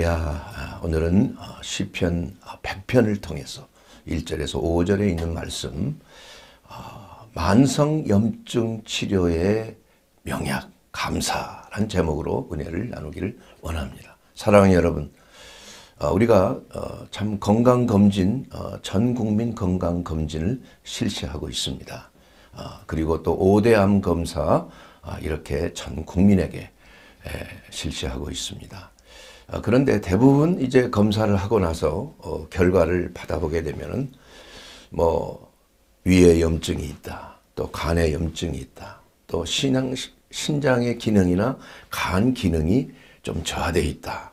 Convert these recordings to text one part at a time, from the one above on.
그야 아, 오늘은 어, 시편 100편을 아, 통해서 1절에서 5절에 있는 말씀 아, 만성 염증 치료의 명약 감사란 제목으로 은혜를 나누기를 원합니다. 사랑하는 여러분 어, 우리가 어, 참 건강검진 전국민 건강검진을 실시하고 있습니다. 그리고 또 5대 암 검사 이렇게 전 국민에게 실시하고 있습니다. 어, 그런데 대부분 이제 검사를 하고 나서 어, 결과를 받아보게 되면뭐 위에 염증이 있다, 또 간에 염증이 있다, 또 신장, 신장의 기능이나 간 기능이 좀 저하돼 있다.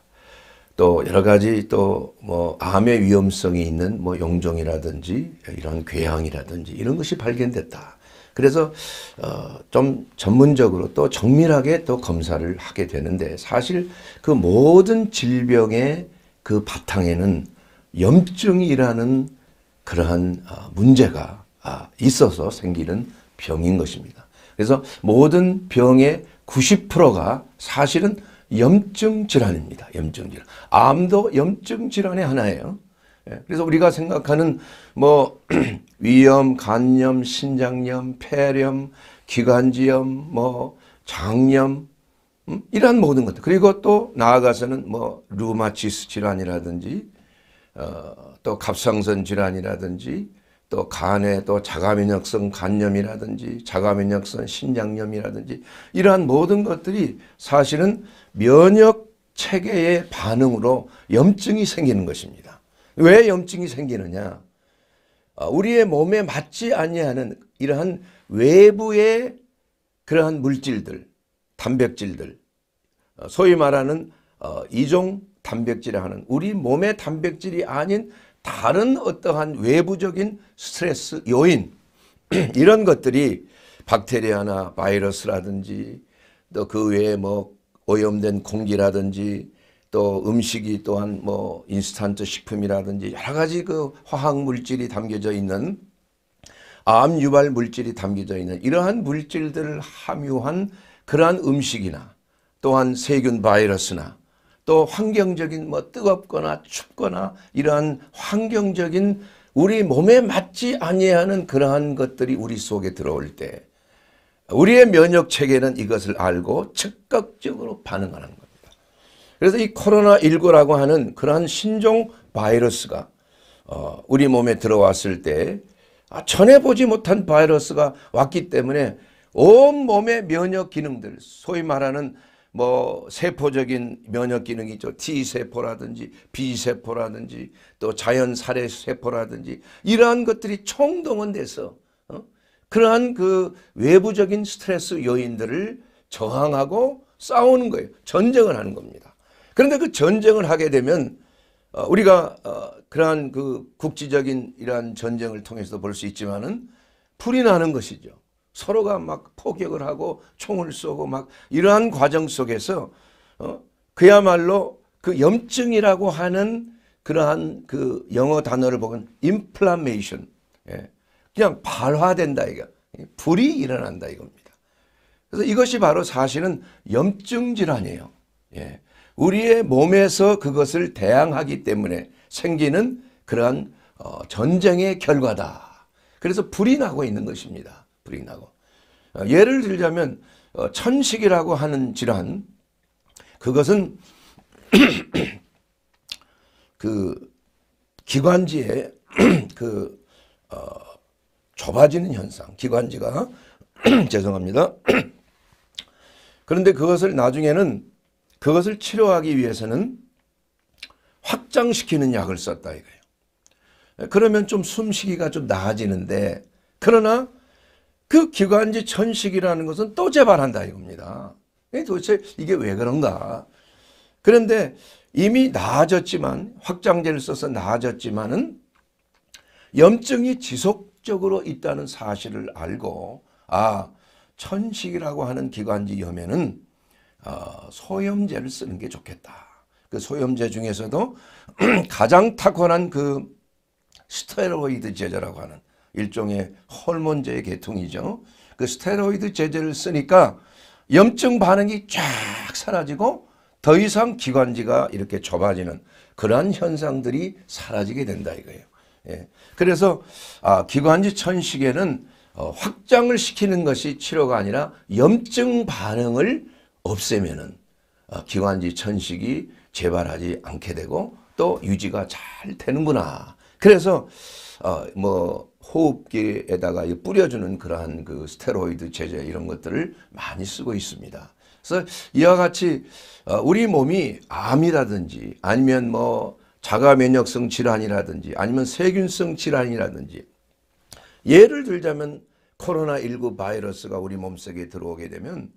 또 여러 가지 또 뭐 암의 위험성이 있는 뭐 용종이라든지 이런 궤양이라든지 이런 것이 발견됐다. 그래서 어, 좀 전문적으로 또 정밀하게 또 검사를 하게 되는데 사실 그 모든 질병의 그 바탕에는 염증이라는 그러한 어, 문제가 아, 있어서 생기는 병인 것입니다. 그래서 모든 병의 90%가 사실은 염증 질환입니다. 염증 질환. 암도 염증 질환의 하나예요. 예. 그래서 우리가 생각하는 뭐 위염, 간염, 신장염, 폐렴, 기관지염, 뭐 장염 음? 이러한 모든 것들 그리고 또 나아가서는 뭐 루마티스 질환이라든지 어, 또 갑상선 질환이라든지 또 간에 또 자가면역성 간염이라든지 자가면역성 신장염이라든지 이러한 모든 것들이 사실은 면역 체계의 반응으로 염증이 생기는 것입니다. 왜 염증이 생기느냐? 어, 우리의 몸에 맞지 아니하는 이러한 외부의 그러한 물질들, 단백질들, 어, 소위 말하는 어, 이종 단백질이 하는 우리 몸의 단백질이 아닌 다른 어떠한 외부적인 스트레스 요인 이런 것들이 박테리아나 바이러스라든지 또 그 외에 뭐 오염된 공기라든지 또 음식이 또한 뭐 인스턴트 식품이라든지 여러 가지 그 화학 물질이 담겨져 있는 암 유발 물질이 담겨져 있는 이러한 물질들을 함유한 그러한 음식이나 또한 세균 바이러스나 또 환경적인 뭐 뜨겁거나 춥거나 이러한 환경적인 우리 몸에 맞지 아니하는 그러한 것들이 우리 속에 들어올 때 우리의 면역 체계는 이것을 알고 즉각적으로 반응하는 거예요. 그래서 이 코로나19라고 하는 그러한 신종 바이러스가 어, 우리 몸에 들어왔을 때 아, 전해 보지 못한 바이러스가 왔기 때문에 온 몸의 면역 기능들 소위 말하는 뭐 세포적인 면역 기능이 있죠. T세포라든지 B세포라든지 또 자연 살해 세포라든지 이러한 것들이 총동원돼서 어? 그러한 그 외부적인 스트레스 요인들을 저항하고 싸우는 거예요. 전쟁을 하는 겁니다. 그런데 그 전쟁을 하게 되면 어, 우리가 어, 그러한 그 국지적인 이러한 전쟁을 통해서 도볼 수 있지만은 풀이 나는 것이죠. 서로가 막 포격을 하고 총을 쏘고 막 이러한 과정 속에서 어? 그야말로 그 염증이라고 하는 그러한 그 영어 단어를 보면 inflammation 예. 그냥 발화된다 이거 불이 일어난다 이겁니다. 그래서 이것이 바로 사실은 염증 질환이에요. 예. 우리의 몸에서 그것을 대항하기 때문에 생기는 그러한 어, 전쟁의 결과다. 그래서 불이 나고 있는 것입니다. 불이 나고. 어, 예를 들자면 어, 천식이라고 하는 질환 그것은 그 기관지에 그 어, 좁아지는 현상 기관지가 죄송합니다 그런데 그것을 나중에는 그것을 치료하기 위해서는 확장시키는 약을 썼다 이거예요. 그러면 좀 숨쉬기가 좀 나아지는데 그러나 그 기관지 천식이라는 것은 또 재발한다 이겁니다. 예, 도대체 이게 왜 그런가? 그런데 이미 나아졌지만 확장제를 써서 나아졌지만은 염증이 지속적으로 있다는 사실을 알고 아 천식이라고 하는 기관지 염에는 어, 소염제를 쓰는 게 좋겠다. 그 소염제 중에서도 가장 탁월한 그 스테로이드 제제라고 하는 일종의 호르몬제의 계통이죠. 그 스테로이드 제제를 쓰니까 염증 반응이 쫙 사라지고 더 이상 기관지가 이렇게 좁아지는 그러한 현상들이 사라지게 된다 이거예요. 예. 그래서 아, 기관지 천식에는 어, 확장을 시키는 것이 치료가 아니라 염증 반응을 없애면은 어, 기관지 천식이 재발하지 않게 되고 또 유지가 잘 되는구나. 그래서 어뭐 호흡기에다가 뿌려주는 그러한 그 스테로이드 제제 이런 것들을 많이 쓰고 있습니다. 그래서 이와 같이 어, 우리 몸이 암이라든지 아니면 뭐 자가 면역성 질환이라든지 아니면 세균성 질환이라든지 예를 들자면 코로나19 바이러스가 우리 몸속에 들어오게 되면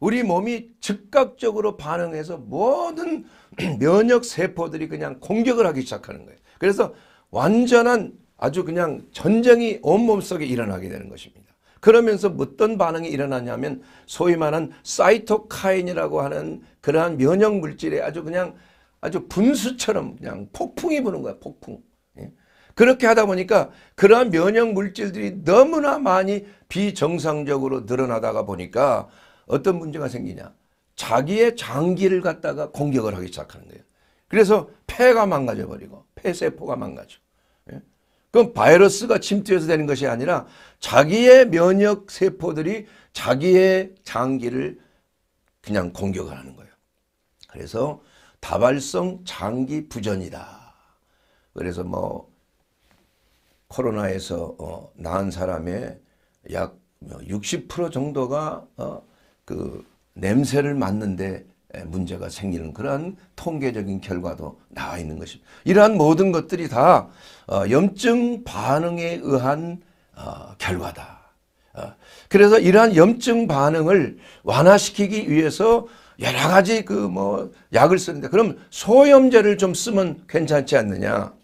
우리 몸이 즉각적으로 반응해서 모든 면역 세포들이 그냥 공격을 하기 시작하는 거예요. 그래서 완전한 아주 그냥 전쟁이 온몸 속에 일어나게 되는 것입니다. 그러면서 어떤 반응이 일어나냐면 소위 말하는 사이토카인이라고 하는 그러한 면역 물질에 아주 그냥 아주 분수처럼 그냥 폭풍이 부는 거야 폭풍. 예? 그렇게 하다 보니까 그러한 면역 물질들이 너무나 많이 비정상적으로 늘어나다가 보니까 어떤 문제가 생기냐. 자기의 장기를 갖다가 공격을 하기 시작하는 거예요. 그래서 폐가 망가져버리고 폐세포가 망가져. 예? 그럼 바이러스가 침투해서 되는 것이 아니라 자기의 면역 세포들이 자기의 장기를 그냥 공격을 하는 거예요. 그래서 다발성 장기 부전이다. 그래서 뭐 코로나에서 어, 낳은 사람의 약 60% 뭐 정도가 어, 그 냄새를 맡는데 문제가 생기는 그러한 통계적인 결과도 나와 있는 것입니다. 이러한 모든 것들이 다 어, 염증 반응에 의한 어, 결과다. 어, 그래서 이러한 염증 반응을 완화시키기 위해서 여러 가지 그 뭐 약을 쓰는데 그럼 소염제를 좀 쓰면 괜찮지 않느냐.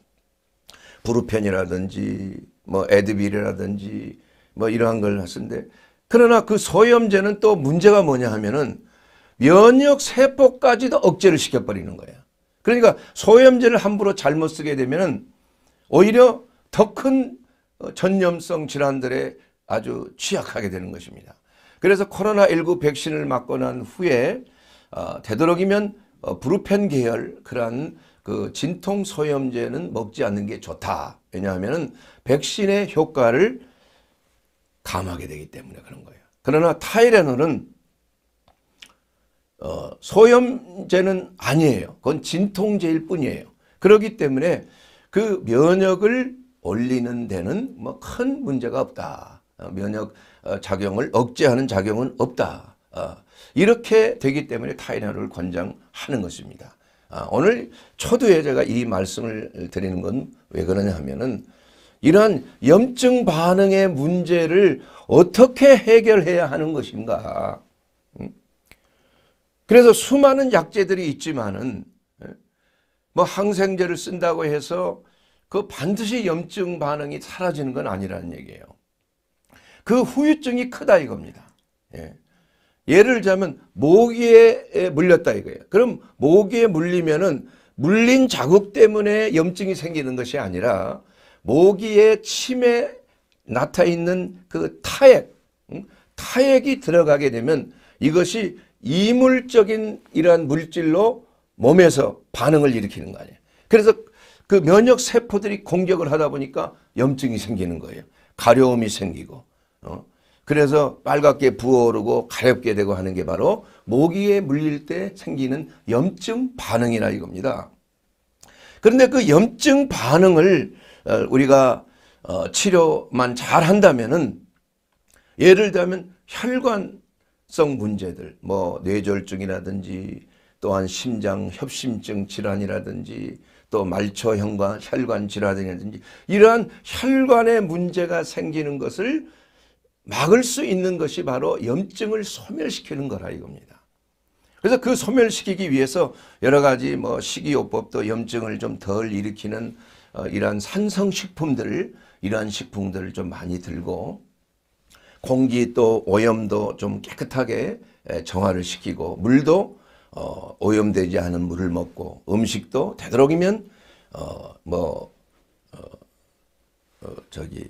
부르펜이라든지 뭐 에드빌이라든지 뭐 이러한 걸 쓰는데 그러나 그 소염제는 또 문제가 뭐냐 하면은 면역세포까지도 억제를 시켜버리는 거예요. 그러니까 소염제를 함부로 잘못 쓰게 되면은 오히려 더큰 어, 전염성 질환들에 아주 취약하게 되는 것입니다. 그래서 코로나19 백신을 맞고 난 후에 어, 되도록이면 어, 브루펜 계열 그러한 그 진통 소염제는 먹지 않는 게 좋다. 왜냐하면 백신의 효과를 감하게 되기 때문에 그런 거예요. 그러나 타이레놀은 어, 소염제는 아니에요. 그건 진통제일 뿐이에요. 그렇기 때문에 그 면역을 올리는 데는 뭐 큰 문제가 없다. 어, 면역 어, 작용을 억제하는 작용은 없다. 어, 이렇게 되기 때문에 타이레놀을 권장하는 것입니다. 아, 오늘 초두에 제가 이 말씀을 드리는 건 왜 그러냐 하면은 이러한 염증 반응의 문제를 어떻게 해결해야 하는 것인가. 음? 그래서 수많은 약재들이 있지만은 예, 뭐 항생제를 쓴다고 해서 그 반드시 염증 반응이 사라지는 건 아니라는 얘기예요. 그 후유증이 크다 이겁니다. 예. 예를 들자면 모기에 물렸다 이거예요. 그럼 모기에 물리면은 물린 자국 때문에 염증이 생기는 것이 아니라 모기의 침에 나타 있는 그 타액, 타액이 들어가게 되면 이것이 이물적인 이러한 물질로 몸에서 반응을 일으키는 거 아니에요. 그래서 그 면역 세포들이 공격을 하다 보니까 염증이 생기는 거예요. 가려움이 생기고. 어? 그래서 빨갛게 부어오르고 가렵게 되고 하는 게 바로 모기에 물릴 때 생기는 염증 반응이라 이겁니다. 그런데 그 염증 반응을 어, 우리가 어, 치료만 잘 한다면은 예를 들면 혈관성 문제들 뭐 뇌졸중이라든지 또한 심장 협심증 질환이라든지 또 말초혈관 혈관 질환이라든지 이러한 혈관에 문제가 생기는 것을 막을 수 있는 것이 바로 염증을 소멸시키는 거라 이겁니다. 그래서 그 소멸시키기 위해서 여러 가지 뭐 식이요법도 염증을 좀 덜 일으키는 어, 이러한 산성식품들 이러한 식품들을 좀 많이 들고 공기 또 오염도 좀 깨끗하게 정화를 시키고 물도 어, 오염되지 않은 물을 먹고 음식도 되도록이면 어, 뭐 어, 어, 저기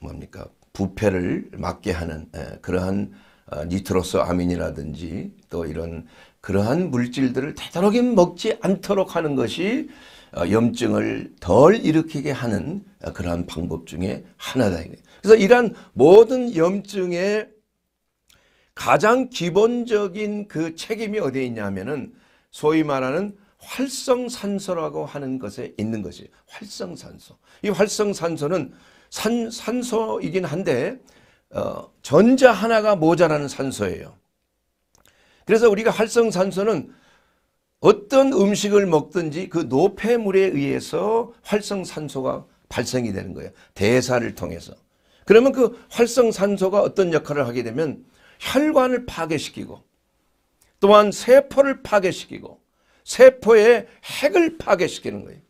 뭡니까 부패를 막게 하는 에, 그러한 어, 니트로스 아민이라든지 또 이런 그러한 물질들을 되도록이면 먹지 않도록 하는 것이 어, 염증을 덜 일으키게 하는 어, 그러한 방법 중에 하나다. 그래서 이러한 모든 염증의 가장 기본적인 그 책임이 어디에 있냐면은 소위 말하는 활성산소라고 하는 것에 있는 것이 활성산소. 이 활성산소는 산, 산소이긴 한데 어, 전자 하나가 모자라는 산소예요. 그래서 우리가 활성산소는 어떤 음식을 먹든지 그 노폐물에 의해서 활성산소가 발생이 되는 거예요. 대사를 통해서. 그러면 그 활성산소가 어떤 역할을 하게 되면 혈관을 파괴시키고 또한 세포를 파괴시키고 세포의 핵을 파괴시키는 거예요.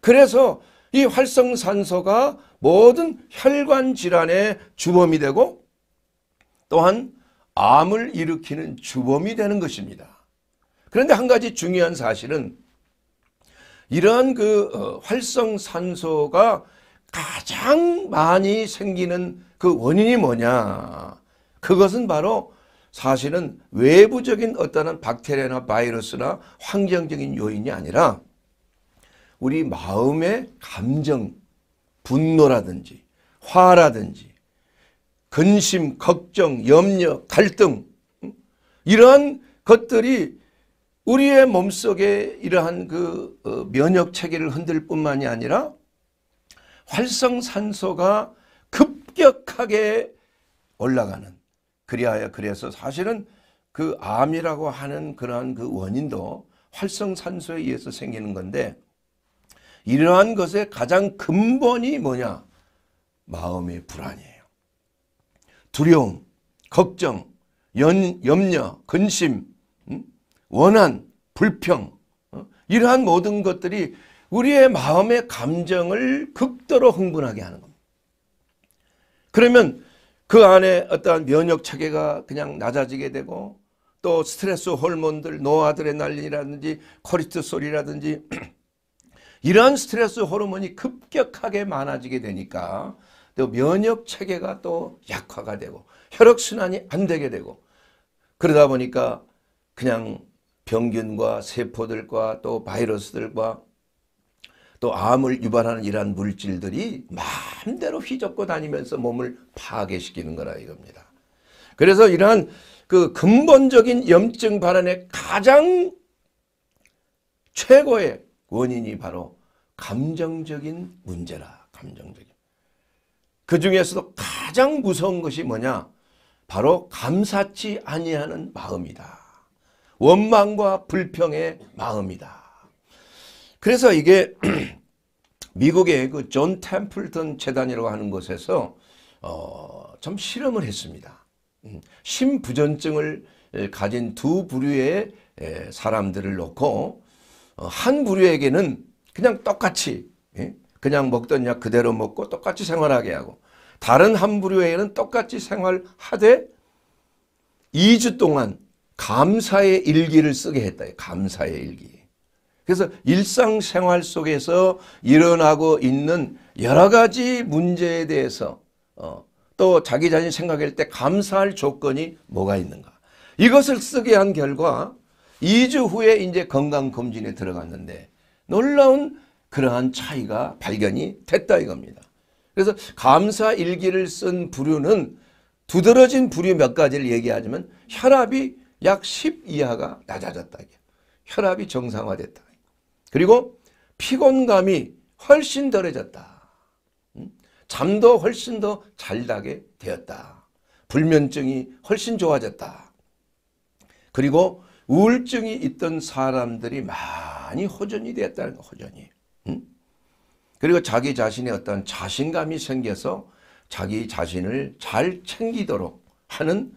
그래서 이 활성산소가 모든 혈관 질환의 주범이 되고 또한 암을 일으키는 주범이 되는 것입니다. 그런데 한 가지 중요한 사실은 이러한 그 어, 활성산소가 가장 많이 생기는 그 원인이 뭐냐 그것은 바로 사실은 외부적인 어떠한 박테리아나 바이러스나 환경적인 요인이 아니라 우리 마음의 감정, 분노라든지 화라든지 근심, 걱정, 염려, 갈등 이러한 것들이 우리의 몸속에 이러한 그 어, 면역 체계를 흔들 뿐만이 아니라 활성산소가 급격하게 올라가는 그리하여 그래서 사실은 그 암이라고 하는 그러한 그 원인도 활성산소에 의해서 생기는 건데 이러한 것의 가장 근본이 뭐냐 마음의 불안이에요 두려움 걱정 연, 염려 근심 원한, 불평 어? 이러한 모든 것들이 우리의 마음의 감정을 극도로 흥분하게 하는 겁니다. 그러면 그 안에 어떠한 면역 체계가 그냥 낮아지게 되고 또 스트레스 호르몬들 노아드레날린이라든지 코리티솔이라든지 이러한 스트레스 호르몬이 급격하게 많아지게 되니까 또 면역 체계가 또 약화가 되고 혈액 순환이 안 되게 되고 그러다 보니까 그냥 병균과 세포들과 또 바이러스들과 또 암을 유발하는 이러한 물질들이 마음대로 휘젓고 다니면서 몸을 파괴시키는 거라 이겁니다. 그래서 이러한 그 근본적인 염증 발현의 가장 최고의 원인이 바로 감정적인 문제라. 감정적인. 그 중에서도 가장 무서운 것이 뭐냐? 바로 감사치 아니하는 마음이다. 원망과 불평의 마음이다. 그래서 이게 미국의 그 존 템플턴 재단이라고 하는 곳에서 어, 좀 실험을 했습니다. 음, 심부전증을 가진 두 부류의 사람들을 놓고 어, 한 부류에게는 그냥 똑같이 예? 그냥 먹던 약 그대로 먹고 똑같이 생활하게 하고 다른 한 부류에게는 똑같이 생활하되 2주 동안 감사의 일기를 쓰게 했다. 감사의 일기. 그래서 일상생활 속에서 일어나고 있는 여러 가지 문제에 대해서 어, 또 자기 자신 생각할 때 감사할 조건이 뭐가 있는가. 이것을 쓰게 한 결과 2주 후에 이제 건강검진에 들어갔는데 놀라운 그러한 차이가 발견이 됐다 이겁니다. 그래서 감사 일기를 쓴 부류는 두드러진 부류 몇 가지를 얘기하지만 혈압이 약10 이하가 낮아졌다. 혈압이 정상화됐다. 그리고 피곤감이 훨씬 덜해졌다. 음? 잠도 훨씬 더잘 자게 되었다. 불면증이 훨씬 좋아졌다. 그리고 우울증이 있던 사람들이 많이 호전이 되었다는 거 호전이. 음? 그리고 자기 자신의 어떤 자신감이 생겨서 자기 자신을 잘 챙기도록 하는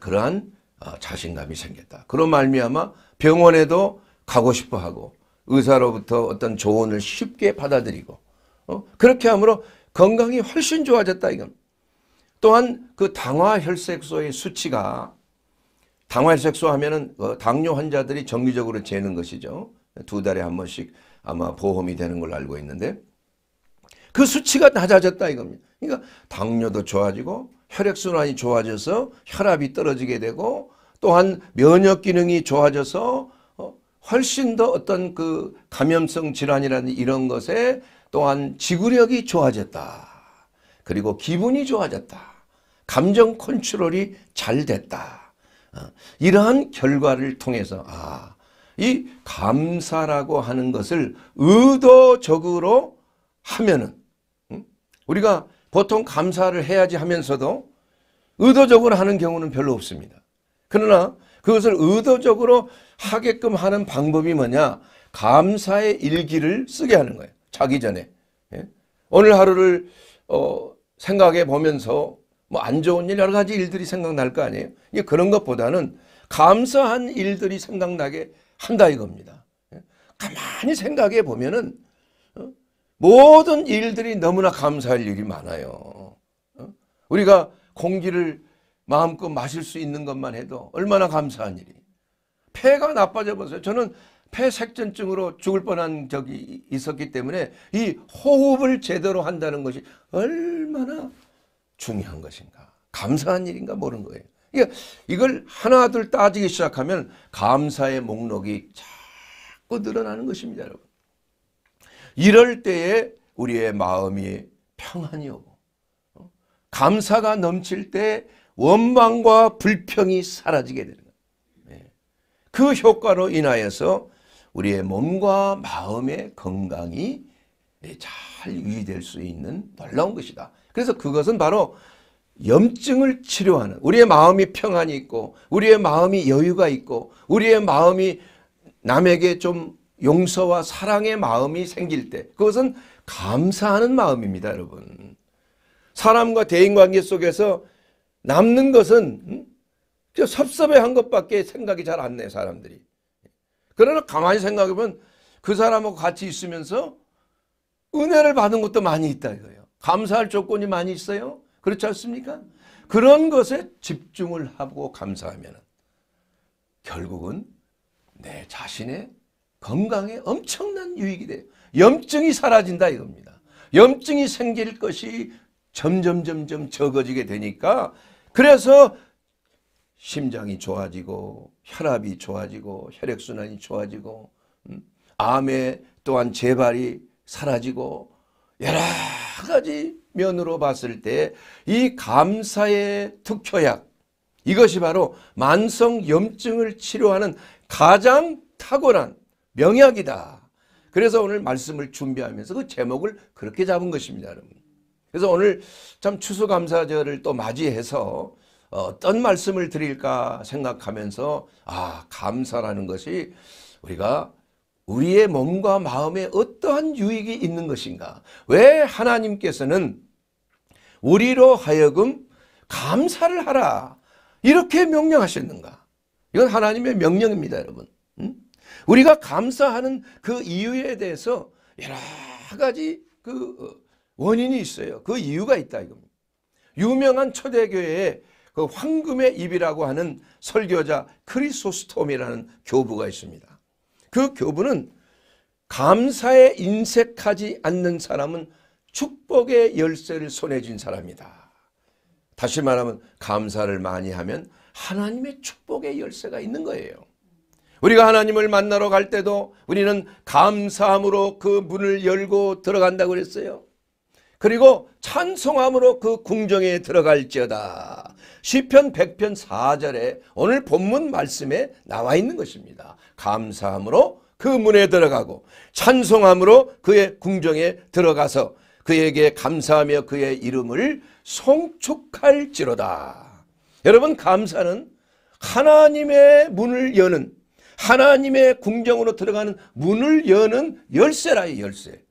그러한 아, 자신감이 생겼다. 그런 말미암아 병원에도 가고 싶어하고 의사로부터 어떤 조언을 쉽게 받아들이고 어? 그렇게 함으로 건강이 훨씬 좋아졌다 이건. 또한 그 당화혈색소의 수치가 당화혈색소 하면은 어, 당뇨 환자들이 정기적으로 재는 것이죠. 두 달에 한 번씩 아마 보험이 되는 걸로 알고 있는데 그 수치가 낮아졌다 이겁니다. 그러니까 당뇨도 좋아지고 혈액순환이 좋아져서 혈압이 떨어지게 되고 또한 면역 기능이 좋아져서 어, 훨씬 더 어떤 그 감염성 질환이라는 이런 것에 또한 지구력이 좋아졌다. 그리고 기분이 좋아졌다. 감정 컨트롤이 잘 됐다. 어, 이러한 결과를 통해서 아, 이 감사라고 하는 것을 의도적으로 하면은 음? 우리가 보통 감사를 해야지 하면서도 의도적으로 하는 경우는 별로 없습니다. 그러나 그것을 의도적으로 하게끔 하는 방법이 뭐냐? 감사의 일기를 쓰게 하는 거예요. 자기 전에. 예? 오늘 하루를 어, 생각해 보면서 뭐 안 좋은 일 여러 가지 일들이 생각날 거 아니에요. 이게 그런 것보다는 감사한 일들이 생각나게 한다 이겁니다. 예? 가만히 생각해 보면은 어? 모든 일들이 너무나 감사할 일이 많아요. 어? 우리가 공기를 마음껏 마실 수 있는 것만 해도 얼마나 감사한 일이. 폐가 나빠져 보세요. 저는 폐색전증으로 죽을 뻔한 적이 있었기 때문에 이 호흡을 제대로 한다는 것이 얼마나 중요한 것인가. 감사한 일인가 모르는 거예요. 이걸 하나둘 따지기 시작하면 감사의 목록이 자꾸 늘어나는 것입니다. 여러분. 이럴 때에 우리의 마음이 평안이 오고 어? 감사가 넘칠 때 원망과 불평이 사라지게 되는 거예요. 네. 그 효과로 인하여서 우리의 몸과 마음의 건강이 네, 잘 유지될 수 있는 놀라운 것이다. 그래서 그것은 바로 염증을 치료하는 우리의 마음이 평안이 있고 우리의 마음이 여유가 있고 우리의 마음이 남에게 좀 용서와 사랑의 마음이 생길 때 그것은 감사하는 마음입니다 여러분 사람과 대인관계 속에서 남는 것은 음? 섭섭해한 것밖에 생각이 잘 안내 사람들이. 그러나 가만히 생각해보면 그 사람하고 같이 있으면서 은혜를 받은 것도 많이 있다 이거예요. 감사할 조건이 많이 있어요. 그렇지 않습니까? 그런 것에 집중을 하고 감사하면 결국은 내 자신의 건강에 엄청난 유익이 돼요. 염증이 사라진다 이겁니다. 염증이 생길 것이 점점 점점 적어지게 되니까 그래서 심장이 좋아지고 혈압이 좋아지고 혈액순환이 좋아지고 음? 암에 또한 재발이 사라지고 여러 가지 면으로 봤을 때 이 감사의 특효약 이것이 바로 만성염증을 치료하는 가장 탁월한 명약이다. 그래서 오늘 말씀을 준비하면서 그 제목을 그렇게 잡은 것입니다. 여러분. 그래서 오늘 참 추수감사절을 또 맞이해서 어떤 말씀을 드릴까 생각하면서 아 감사라는 것이 우리가 우리의 몸과 마음에 어떠한 유익이 있는 것인가 왜 하나님께서는 우리로 하여금 감사를 하라 이렇게 명령하셨는가 이건 하나님의 명령입니다 여러분 응? 우리가 감사하는 그 이유에 대해서 여러 가지 그 어, 원인이 있어요. 그 이유가 있다 이겁니다. 유명한 초대교회에 그 황금의 입이라고 하는 설교자 크리소스톰이라는 교부가 있습니다. 그 교부는 감사에 인색하지 않는 사람은 축복의 열쇠를 손에 쥔 사람이다. 다시 말하면 감사를 많이 하면 하나님의 축복의 열쇠가 있는 거예요. 우리가 하나님을 만나러 갈 때도 우리는 감사함으로 그 문을 열고 들어간다고 그랬어요. 그리고 찬송함으로 그 궁정에 들어갈지어다. 시편 100편 4절에 오늘 본문 말씀에 나와 있는 것입니다. 감사함으로 그 문에 들어가고 찬송함으로 그의 궁정에 들어가서 그에게 감사하며 그의 이름을 송축할지로다. 여러분 감사는 하나님의 문을 여는 하나님의 궁정으로 들어가는 문을 여는 열쇠라이 열쇠.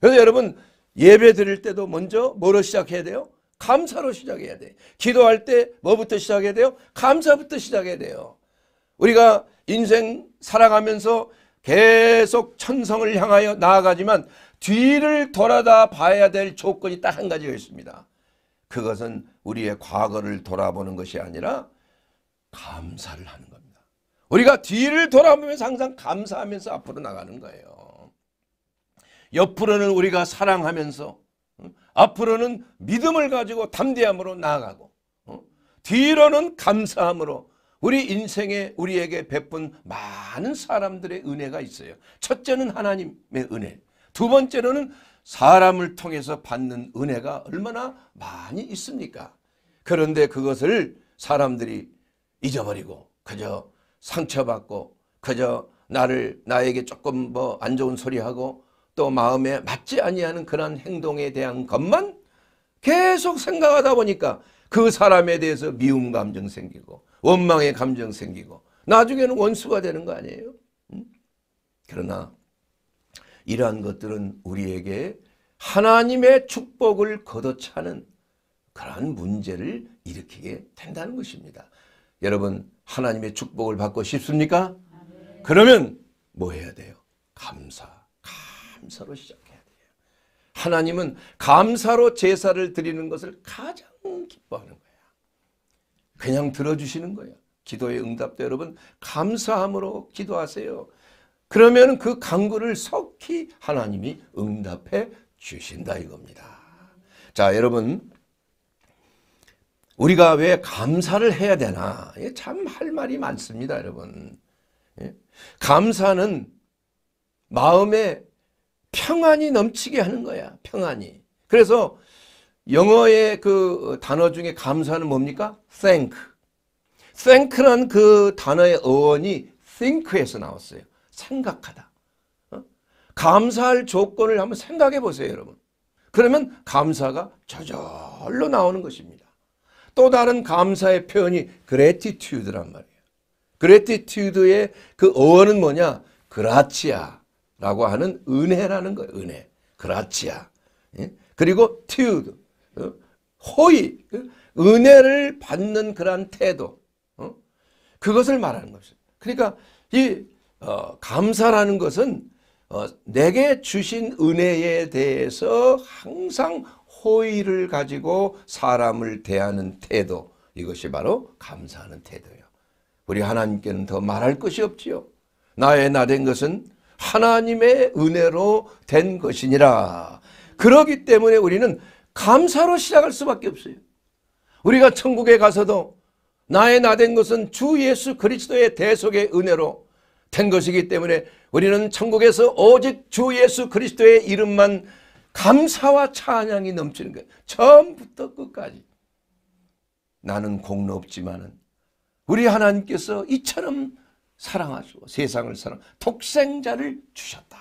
그래서 여러분 예배 드릴 때도 먼저 뭐로 시작해야 돼요? 감사로 시작해야 돼. 기도할 때 뭐부터 시작해야 돼요? 감사부터 시작해야 돼요. 우리가 인생 살아가면서 계속 천성을 향하여 나아가지만 뒤를 돌아다 봐야 될 조건이 딱 한 가지가 있습니다. 그것은 우리의 과거를 돌아보는 것이 아니라 감사를 하는 겁니다. 우리가 뒤를 돌아보면서 항상 감사하면서 앞으로 나가는 거예요. 옆으로는 우리가 사랑하면서 앞으로는 믿음을 가지고 담대함으로 나아가고 뒤로는 감사함으로 우리 인생에 우리에게 베푼 많은 사람들의 은혜가 있어요. 첫째는 하나님의 은혜. 두 번째로는 사람을 통해서 받는 은혜가 얼마나 많이 있습니까? 그런데 그것을 사람들이 잊어버리고 그저 상처받고 그저 나를 나에게 조금 뭐 안 좋은 소리하고 또 마음에 맞지 아니하는 그런 행동에 대한 것만 계속 생각하다 보니까 그 사람에 대해서 미움 감정 생기고 원망의 감정 생기고 나중에는 원수가 되는 거 아니에요? 그러나 이러한 것들은 우리에게 하나님의 축복을 걷어차는 그러한 문제를 일으키게 된다는 것입니다. 여러분 하나님의 축복을 받고 싶습니까? 그러면 뭐 해야 돼요? 감사. 감사로 시작해야 돼요. 하나님은 감사로 제사를 드리는 것을 가장 기뻐하는 거야. 그냥 들어주시는 거야. 기도의 응답도 여러분 감사함으로 기도하세요. 그러면 그 강구를 석히 하나님이 응답해 주신다 이겁니다. 자 여러분 우리가 왜 감사를 해야 되나 참할 말이 많습니다 여러분. 예? 감사는 마음의 평안이 넘치게 하는 거야. 평안이. 그래서 영어의 그 단어 중에 감사는 뭡니까? thank. thank란 그 단어의 어원이 think에서 나왔어요. 생각하다. 어? 감사할 조건을 한번 생각해 보세요, 여러분. 그러면 감사가 저절로 나오는 것입니다. 또 다른 감사의 표현이 gratitude란 말이에요. gratitude의 그 어원은 뭐냐? 그라치아. 라고 하는 은혜라는 거예요. 은혜. 그라치아. 예? 그리고 튜드. 어? 호의. 어? 은혜를 받는 그러 태도. 어? 그것을 말하는 것이죠. 그러니까 이 감사라는 것은 내게 주신 은혜에 대해서 항상 호의를 가지고 사람을 대하는 태도 이것이 바로 감사하는 태도예요. 우리 하나님께는 더 말할 것이 없지요. 나의 나 된 것은 하나님의 은혜로 된 것이니라. 그러기 때문에 우리는 감사로 시작할 수밖에 없어요. 우리가 천국에 가서도 나의 나 된 것은 주 예수 그리스도의 대속의 은혜로 된 것이기 때문에 우리는 천국에서 오직 주 예수 그리스도의 이름만 감사와 찬양이 넘치는 거예요. 처음부터 끝까지. 나는 공로 없지만 우리 하나님께서 이처럼 사랑하시고 세상을 사랑 독생자를 주셨다.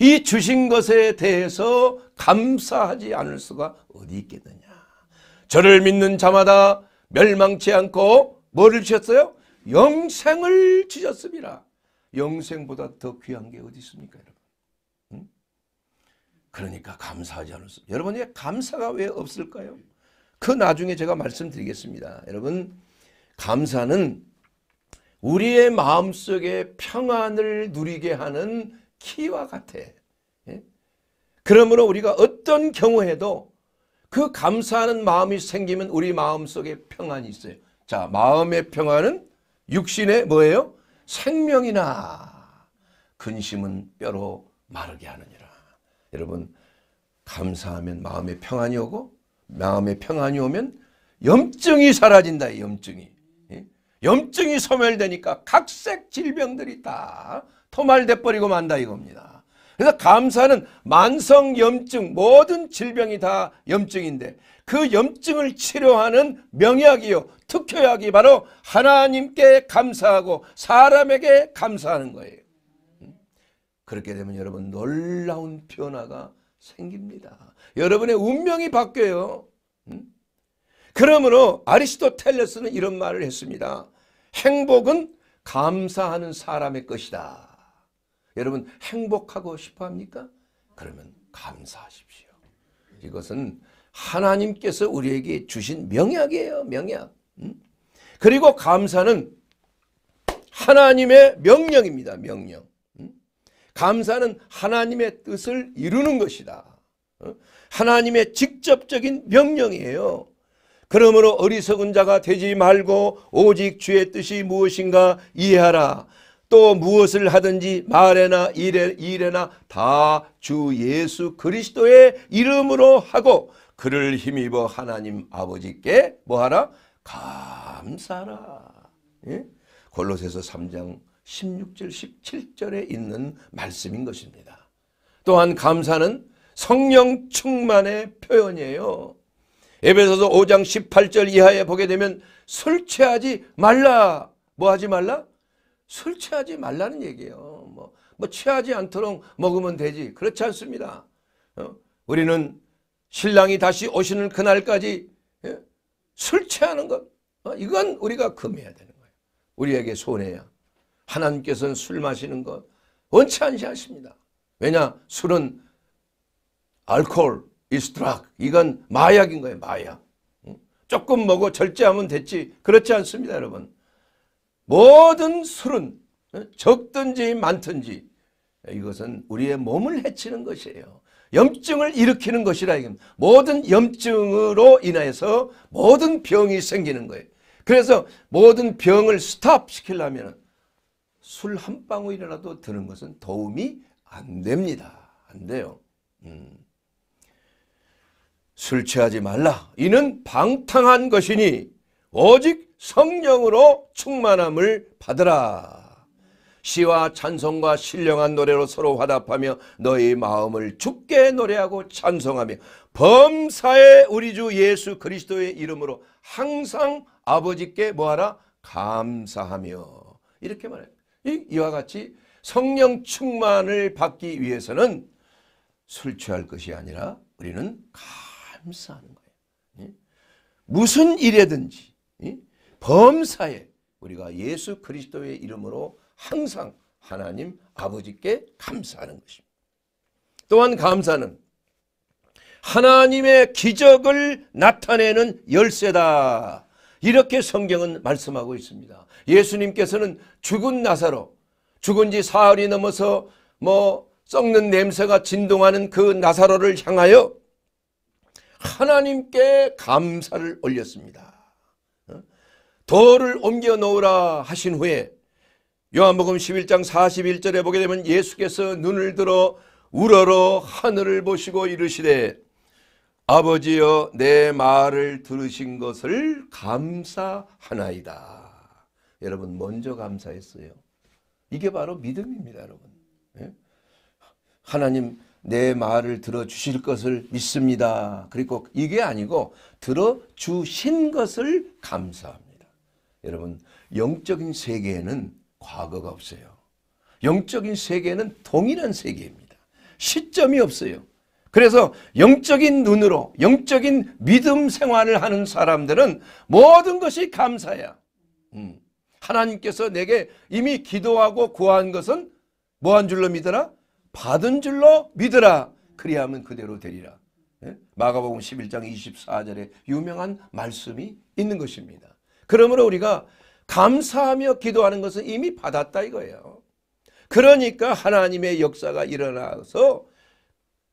이 주신 것에 대해서 감사하지 않을 수가 어디 있겠느냐. 저를 믿는 자마다 멸망치 않고 뭐를 주셨어요? 영생을 주셨습니다. 영생보다 더 귀한 게 어디 있습니까 여러분? 응? 그러니까 감사하지 않을 수 여러분 이 감사가 왜 없을까요? 그 나중에 제가 말씀드리겠습니다. 여러분 감사는 우리의 마음속에 평안을 누리게 하는 키와 같아. 예? 그러므로 우리가 어떤 경우에도 그 감사하는 마음이 생기면 우리 마음속에 평안이 있어요. 자, 마음의 평안은 육신의 뭐예요? 생명이나 근심은 뼈로 마르게 하느니라. 여러분 감사하면 마음의 평안이 오고 마음의 평안이 오면 염증이 사라진다. 염증이. 염증이 소멸되니까 각색 질병들이 다 토말돼 버리고 만다 이겁니다. 그래서 감사는 만성 염증 모든 질병이 다 염증인데 그 염증을 치료하는 명약이요 특효약이 바로 하나님께 감사하고 사람에게 감사하는 거예요. 음? 그렇게 되면 여러분 놀라운 변화가 생깁니다. 여러분의 운명이 바뀌어요. 음? 그러므로 아리스토텔레스는 이런 말을 했습니다. 행복은 감사하는 사람의 것이다. 여러분 행복하고 싶어 합니까? 그러면 감사하십시오. 이것은 하나님께서 우리에게 주신 명약이에요. 명약. 음? 그리고 감사는 하나님의 명령입니다. 명령. 음? 감사는 하나님의 뜻을 이루는 것이다. 어? 하나님의 직접적인 명령이에요. 그러므로 어리석은 자가 되지 말고 오직 주의 뜻이 무엇인가 이해하라. 또 무엇을 하든지 말에나 일에, 일에나 다 주 예수 그리스도의 이름으로 하고 그를 힘입어 하나님 아버지께 뭐하라? 감사라. 예? 골로새서 3장 16절 17절에 있는 말씀인 것입니다. 또한 감사는 성령 충만의 표현이에요. 에베소서 5장 18절 이하에 보게 되면 설치하지 말라. 뭐 하지 말라? 설치하지 말라는 얘기예요. 뭐, 뭐 취하지 않도록 먹으면 되지. 그렇지 않습니다. 어? 우리는 신랑이 다시 오시는 그날까지 예? 술 취하는 것 어? 이건 우리가 금해야 되는 거예요. 우리에게 손해야. 하나님께서는 술 마시는 것 원치 않지 않습니다. 왜냐? 술은 알코올, 이스트락 이건 마약인 거예요 마약. 조금 먹어 절제하면 됐지 그렇지 않습니다 여러분. 모든 술은 적든지 많든지 이것은 우리의 몸을 해치는 것이에요. 염증을 일으키는 것이라 이건 모든 염증으로 인하서 모든 병이 생기는 거예요. 그래서 모든 병을 스탑시키려면 술 한 방울이라도 드는 것은 도움이 안 됩니다. 안 돼요. 음. 술 취하지 말라. 이는 방탕한 것이니 오직 성령으로 충만함을 받으라. 시와 찬송과 신령한 노래로 서로 화답하며 너희 마음을 죽게 노래하고 찬송하며 범사에 우리 주 예수 그리스도의 이름으로 항상 아버지께 뭐하라? 감사하며 이렇게 말해요. 이와 같이 성령 충만을 받기 위해서는 술 취할 것이 아니라 우리는 감 감사하는 거예요. 예? 무슨 일이든지 예? 범사에 우리가 예수 그리스도의 이름으로 항상 하나님 아버지께 감사하는 것입니다. 또한 감사는 하나님의 기적을 나타내는 열쇠다. 이렇게 성경은 말씀하고 있습니다. 예수님께서는 죽은 나사로 죽은 지 사흘이 넘어서 뭐 썩는 냄새가 진동하는 그 나사로를 향하여 하나님께 감사를 올렸습니다. 어? 돌을 옮겨 놓으라 하신 후에 요한복음 11장 41절에 보게 되면 예수께서 눈을 들어 우러러 하늘을 보시고 이르시되 아버지여 내 말을 들으신 것을 감사하나이다. 여러분 먼저 감사했어요. 이게 바로 믿음입니다 여러분. 예? 하나님 내 말을 들어주실 것을 믿습니다. 그리고 이게 아니고 들어주신 것을 감사합니다. 여러분 영적인 세계에는 과거가 없어요. 영적인 세계는 동일한 세계입니다. 시점이 없어요. 그래서 영적인 눈으로 영적인 믿음 생활을 하는 사람들은 모든 것이 감사야. 음. 하나님께서 내게 이미 기도하고 구한 것은 뭐 한 줄로 믿어라? 받은 줄로 믿으라. 그리하면 그대로 되리라. 예? 마가복음 11장 24절에 유명한 말씀이 있는 것입니다. 그러므로 우리가 감사하며 기도하는 것은 이미 받았다 이거예요. 그러니까 하나님의 역사가 일어나서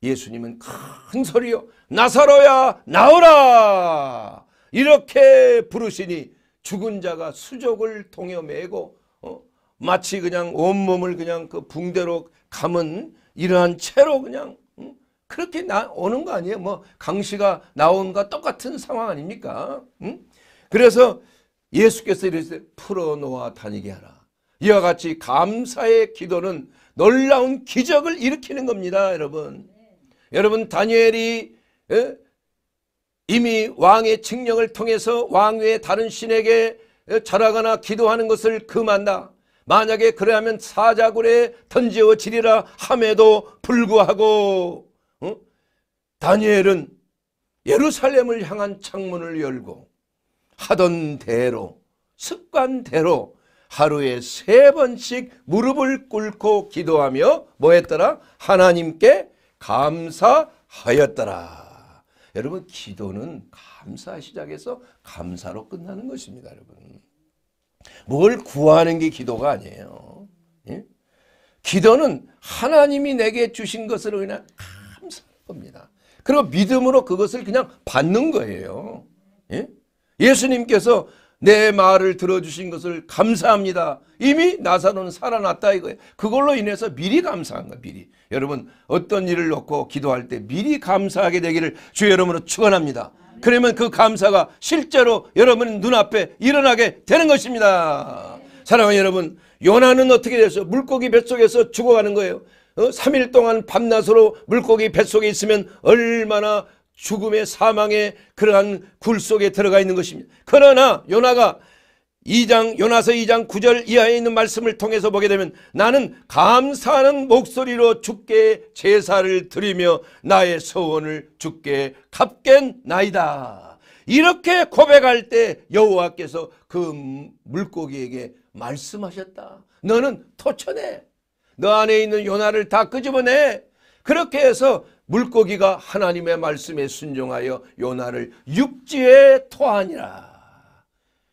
예수님은 큰 소리요 나사로야 나오라 이렇게 부르시니 죽은 자가 수족을 통여 매고 어? 마치 그냥 온몸을 그냥 그 붕대로 감은 이러한 채로 그냥 그렇게 나오는 거 아니에요. 뭐 강씨가 나온 거 똑같은 상황 아닙니까? 응? 그래서 예수께서 이르시되 풀어놓아 다니게 하라. 이와 같이 감사의 기도는 놀라운 기적을 일으키는 겁니다. 여러분. 여러분 다니엘이 예? 이미 왕의 칙령을 통해서 왕외 다른 신에게 자라거나 예, 기도하는 것을 금한다. 만약에 그래하면 사자굴에 던지어지리라 함에도 불구하고 어? 다니엘은 예루살렘을 향한 창문을 열고 하던 대로 습관대로 하루에 세 번씩 무릎을 꿇고 기도하며 뭐했더라? 하나님께 감사하였더라. 여러분 기도는 감사 시작해서 감사로 끝나는 것입니다. 여러분. 뭘 구하는 게 기도가 아니에요. 예? 기도는 하나님이 내게 주신 것을 그냥 감사하 겁니다. 그리고 믿음으로 그것을 그냥 받는 거예요. 예? 예수님께서 내 말을 들어주신 것을 감사합니다. 이미 나사로는 살아났다 이거예요. 그걸로 인해서 미리 감사한 거예요. 미리. 여러분 어떤 일을 놓고 기도할 때 미리 감사하게 되기를 주의 이름으로 축원합니다. 그러면 그 감사가 실제로 여러분 눈앞에 일어나게 되는 것입니다. 사랑하는 여러분 요나는 어떻게 됐어요? 물고기 뱃속에서 죽어가는 거예요. 어? 3일 동안 밤낮으로 물고기 뱃속에 있으면 얼마나 죽음의 사망의 그러한 굴 속에 들어가 있는 것입니다. 그러나 요나가 2장 요나서 2장 9절 이하에 있는 말씀을 통해서 보게 되면 나는 감사하는 목소리로 주께 제사를 드리며 나의 소원을 주께 갚겠나이다. 이렇게 고백할 때 여호와께서 그 물고기에게 말씀하셨다. 너는 토쳐내. 너 안에 있는 요나를 다 끄집어내. 그렇게 해서 물고기가 하나님의 말씀에 순종하여 요나를 육지에 토하니라.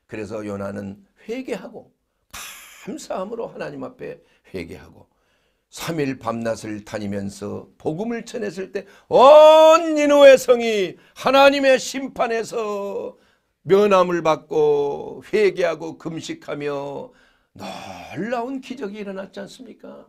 그래서 요나는 회개하고 감사함으로 하나님 앞에 회개하고 3일 밤낮을 다니면서 복음을 전했을 때 온 니누의 성이 하나님의 심판에서 면함을 받고 회개하고 금식하며 놀라운 기적이 일어났지 않습니까?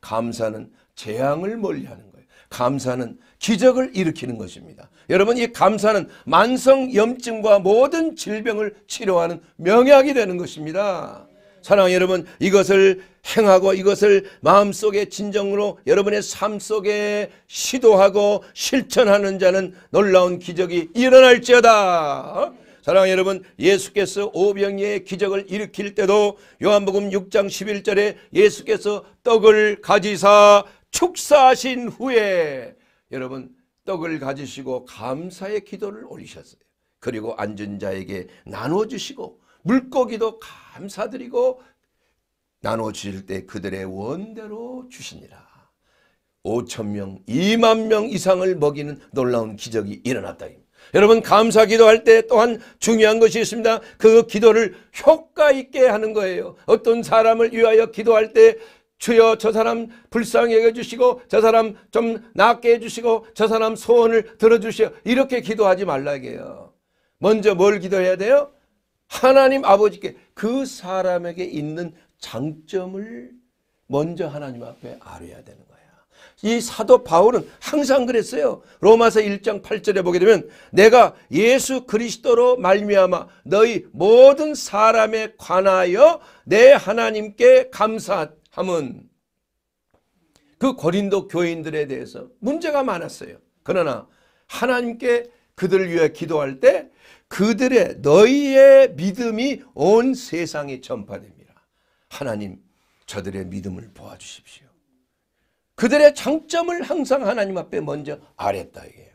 감사는 재앙을 멀리하는 거예요. 감사는 기적을 일으키는 것입니다. 여러분 이 감사는 만성염증과 모든 질병을 치료하는 명약이 되는 것입니다. 사랑 여러분 이것을 행하고 이것을 마음속에 진정으로 여러분의 삶 속에 시도하고 실천하는 자는 놀라운 기적이 일어날지어다. 사랑 여러분 예수께서 오병이의 기적을 일으킬 때도 요한복음 6장 11절에 예수께서 떡을 가지사 축사하신 후에 여러분 떡을 가지시고 감사의 기도를 올리셨어요. 그리고 앉은 자에게 나눠주시고 물고기도 감사드리고 나눠주실 때 그들의 원대로 주시니라. 5천명, 2만 명 이상을 먹이는 놀라운 기적이 일어났다. 여러분 감사 기도할 때 또한 중요한 것이 있습니다. 그 기도를 효과 있게 하는 거예요. 어떤 사람을 위하여 기도할 때 주여 저 사람 불쌍히 여겨주시고 저 사람 좀 낫게 해주시고 저 사람 소원을 들어주시오 이렇게 기도하지 말라게요. 이 먼저 뭘 기도해야 돼요? 하나님 아버지께 그 사람에게 있는 장점을 먼저 하나님 앞에 알아야 되는 거예요. 이 사도 바울은 항상 그랬어요. 로마서 1장 8절에 보게 되면 내가 예수 그리스도로 말미암아 너희 모든 사람에 관하여 내 하나님께 감사 함은 그 고린도 교인들에 대해서 문제가 많았어요. 그러나 하나님께 그들 을 위해 기도할 때 그들의 너희의 믿음이 온 세상에 전파됩니다. 하나님 저들의 믿음을 보아주십시오. 그들의 장점을 항상 하나님 앞에 먼저 아랬다 이게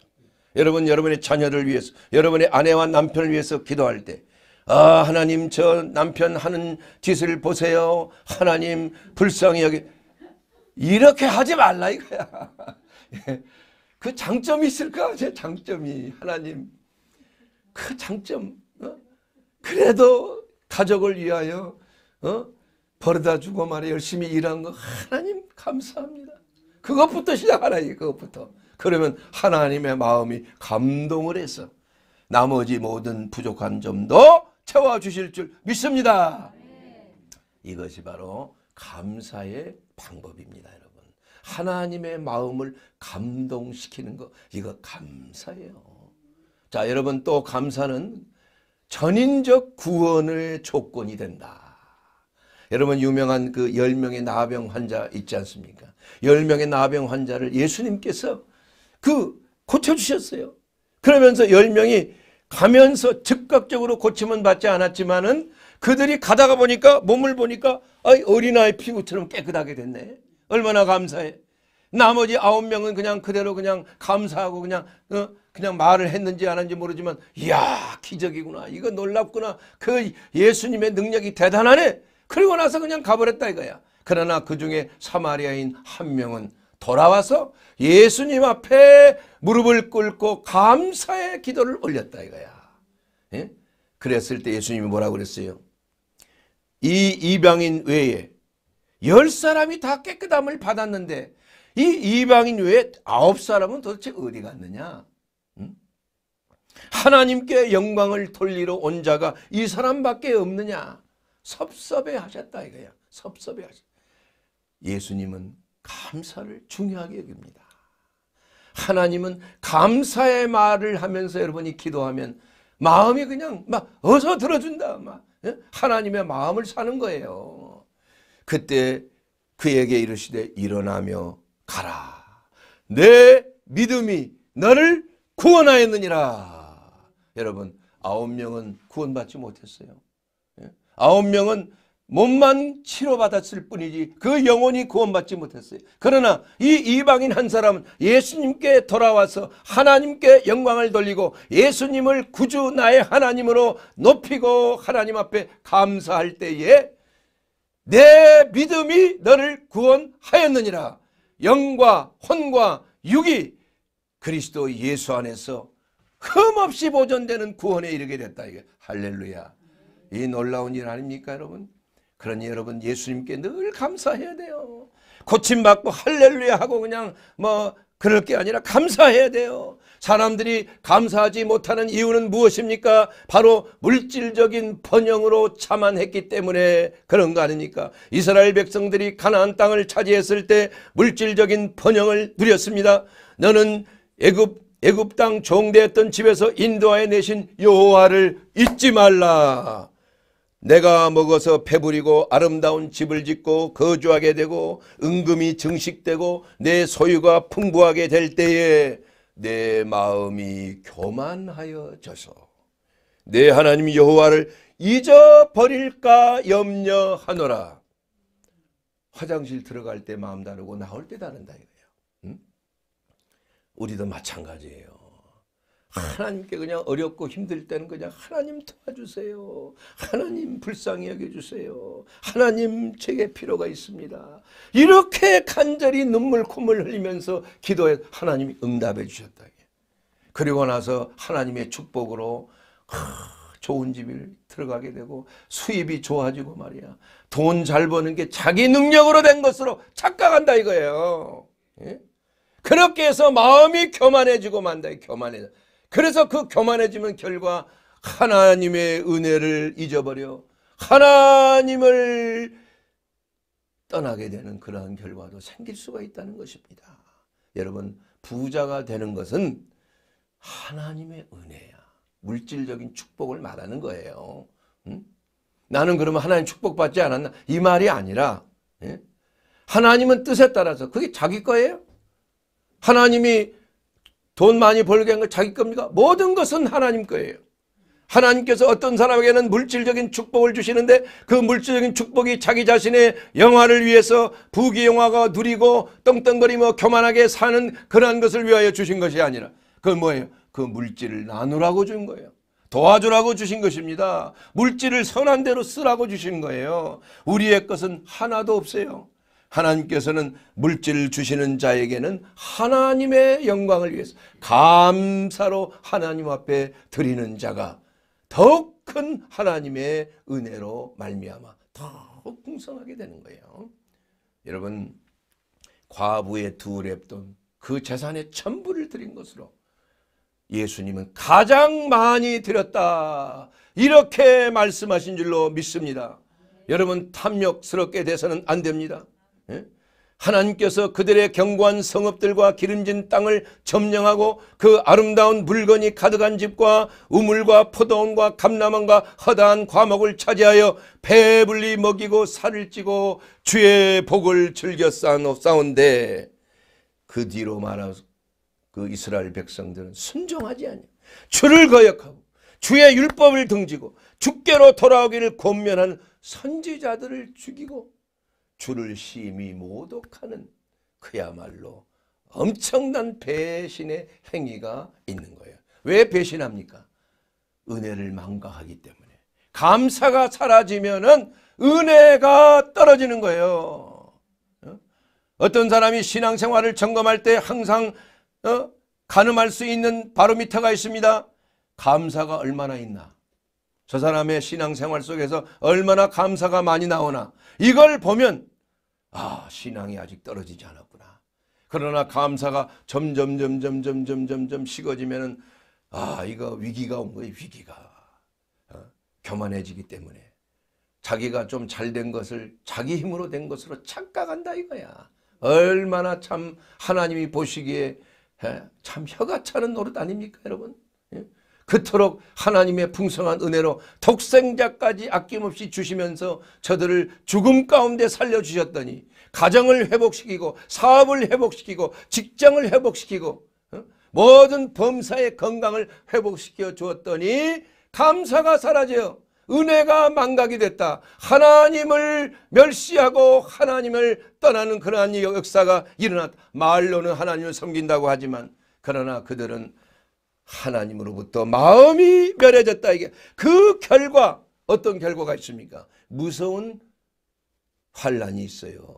여러분 여러분의 자녀를 위해서 여러분의 아내와 남편을 위해서 기도할 때아 하나님 저 남편 하는 짓을 보세요. 하나님 불쌍히 여기 이렇게 하지 말라 이거야. 예. 그 장점이 있을까? 제 장점이 하나님 그 장점 어? 그래도 가족을 위하여 어? 벌어다 주고 말해 열심히 일한 거 하나님 감사합니다. 그것부터 시작하라 이 그것부터. 그러면 하나님의 마음이 감동을 해서 나머지 모든 부족한 점도 채워주실 줄 믿습니다. 이것이 바로 감사의 방법입니다, 여러분. 하나님의 마음을 감동시키는 거, 이거 감사예요. 자, 여러분 또 감사는 전인적 구원의 조건이 된다. 여러분 유명한 그 10명의 나병 환자 있지 않습니까? 10명의 나병 환자를 예수님께서 그 고쳐주셨어요. 그러면서 10명이 가면서 즉각적으로 고침은 받지 않았지만은 그들이 가다가 보니까 몸을 보니까 어린아이 피부처럼 깨끗하게 됐네. 얼마나 감사해. 나머지 아홉 명은 그냥 그대로 그냥 감사하고 그냥 어? 그냥 말을 했는지 안 했는지 모르지만 이야 기적이구나 이거 놀랍구나 그 예수님의 능력이 대단하네 그리고 나서 그냥 가버렸다 이거야 그러나 그 중에 사마리아인 한 명은 돌아와서 예수님 앞에 무릎을 꿇고 감사의 기도를 올렸다 이거야. 예? 그랬을 때 예수님이 뭐라고 그랬어요? 이 이방인 외에 열 사람이 다 깨끗함을 받았는데 이 이방인 외에 아홉 사람은 도대체 어디 갔느냐? 하나님께 영광을 돌리러 온 자가 이 사람밖에 없느냐? 섭섭해 하셨다 이거야. 섭섭해 하셨다. 예수님은 감사를 중요하게 여깁니다. 하나님은 감사의 말을 하면서 여러분이 기도하면 마음이 그냥 막 어서 들어준다. 막 예? 하나님의 마음을 사는 거예요. 그때 그에게 이르시되 일어나며 가라. 내 믿음이 너를 구원하였느니라. 여러분 아홉 명은 구원받지 못했어요. 예? 아홉 명은 몸만 치료받았을 뿐이지 그 영혼이 구원받지 못했어요. 그러나 이 이방인 한 사람은 예수님께 돌아와서 하나님께 영광을 돌리고 예수님을 구주 나의 하나님으로 높이고 하나님 앞에 감사할 때에 내 믿음이 너를 구원하였느니라 영과 혼과 육이 그리스도 예수 안에서 흠없이 보존되는 구원에 이르게 됐다. 이게 할렐루야. 이 놀라운 일 아닙니까 여러분? 그러니 여러분 예수님께 늘 감사해야 돼요. 고침받고 할렐루야 하고 그냥 뭐 그럴 게 아니라 감사해야 돼요. 사람들이 감사하지 못하는 이유는 무엇입니까? 바로 물질적인 번영으로 자만했기 때문에 그런 거 아닙니까? 이스라엘 백성들이 가나안 땅을 차지했을 때 물질적인 번영을 누렸습니다. 너는 애굽 애굽 땅 종대했던 집에서 인도하여 내신 여호와를 잊지 말라. 내가 먹어서 배부리고 아름다운 집을 짓고 거주하게 되고 은금이 증식되고 내 소유가 풍부하게 될 때에 내 마음이 교만하여져서 내 하나님 여호와를 잊어버릴까 염려하노라. 화장실 들어갈 때 마음 다르고 나올 때 다른다 이거예요. 응? 우리도 마찬가지예요. 하나님께 그냥 어렵고 힘들 때는 그냥 하나님 도와주세요. 하나님 불쌍히 여겨주세요. 하나님 제게 필요가 있습니다. 이렇게 간절히 눈물 콧물 흘리면서 기도해 하나님이 응답해 주셨다. 그리고 나서 하나님의 축복으로 좋은 집을 들어가게 되고 수입이 좋아지고 말이야. 돈 잘 버는 게 자기 능력으로 된 것으로 착각한다 이거예요. 예? 그렇게 해서 마음이 교만해지고 만다. 교만해. 그래서 그 교만해지면 결과 하나님의 은혜를 잊어버려 하나님을 떠나게 되는 그러한 결과도 생길 수가 있다는 것입니다. 여러분 부자가 되는 것은 하나님의 은혜야. 물질적인 축복을 말하는 거예요. 응? 나는 그러면 하나님 축복받지 않았나? 이 말이 아니라 예? 하나님은 뜻에 따라서 그게 자기 거예요. 하나님이 돈 많이 벌게 한거 자기 겁니까? 모든 것은 하나님 거예요. 하나님께서 어떤 사람에게는 물질적인 축복을 주시는데 그 물질적인 축복이 자기 자신의 영화를 위해서 부귀영화가 누리고 떵떵거리며 뭐 교만하게 사는 그러한 것을 위하여 주신 것이 아니라 그건 뭐예요? 그 물질을 나누라고 준 거예요. 도와주라고 주신 것입니다. 물질을 선한 대로 쓰라고 주신 거예요. 우리의 것은 하나도 없어요. 하나님께서는 물질 주시는 자에게는 하나님의 영광을 위해서 감사로 하나님 앞에 드리는 자가 더욱 큰 하나님의 은혜로 말미암아 더욱 풍성하게 되는 거예요. 여러분 과부의 두 랩돈 그 재산의 전부를 드린 것으로 예수님은 가장 많이 드렸다 이렇게 말씀하신 줄로 믿습니다. 여러분 탐욕스럽게 돼서는 안 됩니다. 예? 하나님께서 그들의 견고한 성읍들과 기름진 땅을 점령하고 그 아름다운 물건이 가득한 집과 우물과 포도원과 감나무과 허다한 과목을 차지하여 배불리 먹이고 살을 찌고 주의 복을 즐겨 쌓아놓사온데 그 뒤로 말하그 서 이스라엘 백성들은 순종하지 아니하 주를 거역하고 주의 율법을 등지고 주께로 돌아오기를 권면한 선지자들을 죽이고 주를 심히 모독하는 그야말로 엄청난 배신의 행위가 있는 거예요. 왜 배신합니까? 은혜를 망각하기 때문에. 감사가 사라지면은 혜가 떨어지는 거예요. 어? 어떤 사람이 신앙생활을 점검할 때 항상 어? 가늠할 수 있는 바로미터가 있습니다. 감사가 얼마나 있나. 저 사람의 신앙생활 속에서 얼마나 감사가 많이 나오나. 이걸 보면 아, 신앙이 아직 떨어지지 않았구나. 그러나 감사가 점점, 점점, 점점, 점점 식어지면은, 아, 이거 위기가 온 거예요, 위기가. 어? 교만해지기 때문에. 자기가 좀 잘 된 것을 자기 힘으로 된 것으로 착각한다 이거야. 얼마나 참 하나님이 보시기에 참 혀가 차는 노릇 아닙니까 여러분? 그토록 하나님의 풍성한 은혜로 독생자까지 아낌없이 주시면서 저들을 죽음 가운데 살려주셨더니 가정을 회복시키고 사업을 회복시키고 직장을 회복시키고 어? 모든 범사의 건강을 회복시켜 주었더니 감사가 사라져요. 은혜가 망각이 됐다. 하나님을 멸시하고 하나님을 떠나는 그러한 역사가 일어났다. 말로는 하나님을 섬긴다고 하지만 그러나 그들은 하나님으로부터 마음이 멸해졌다 이게 그 결과 어떤 결과가 있습니까? 무서운 환란이 있어요.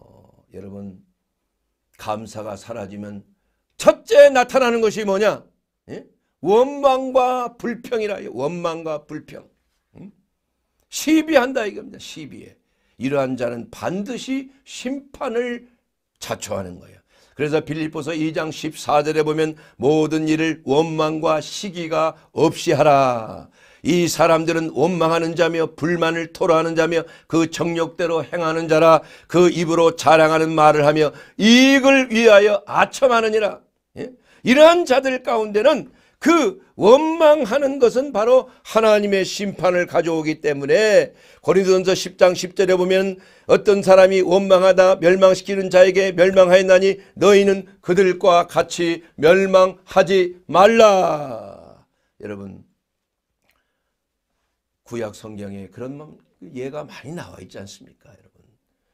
여러분 감사가 사라지면 첫째 나타나는 것이 뭐냐? 예? 원망과 불평이라 요 원망과 불평. 음? 시비한다 이겁니다. 시비에. 이러한 자는 반드시 심판을 자초하는 거예요. 그래서 빌립보서 2장 14절에 보면 모든 일을 원망과 시기가 없이 하라. 이 사람들은 원망하는 자며 불만을 토로하는 자며 그정력대로 행하는 자라 그 입으로 자랑하는 말을 하며 이익을 위하여 아첨하느니라. 예? 이러한 자들 가운데는 그 원망하는 것은 바로 하나님의 심판을 가져오기 때문에 고린도전서 10장 10절에 보면 어떤 사람이 원망하다 멸망시키는 자에게 멸망하였나니 너희는 그들과 같이 멸망하지 말라. 여러분 구약 성경에 그런 뭐 예가 많이 나와 있지 않습니까? 여러분.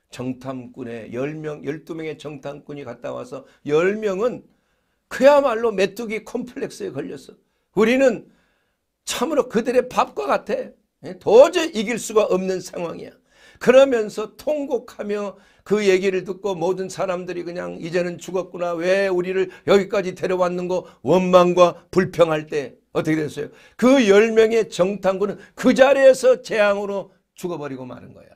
정탐꾼의 10명, 12명의 정탐꾼이 갔다 와서 10명은 그야말로 메뚜기 콤플렉스에 걸렸어. 우리는 참으로 그들의 밥과 같아. 예, 도저히 이길 수가 없는 상황이야. 그러면서 통곡하며 그 얘기를 듣고 모든 사람들이 그냥 이제는 죽었구나. 왜 우리를 여기까지 데려왔는고 원망과 불평할 때 어떻게 됐어요? 그 열명의 정탐꾼은 그 자리에서 재앙으로 죽어버리고 마는 거야.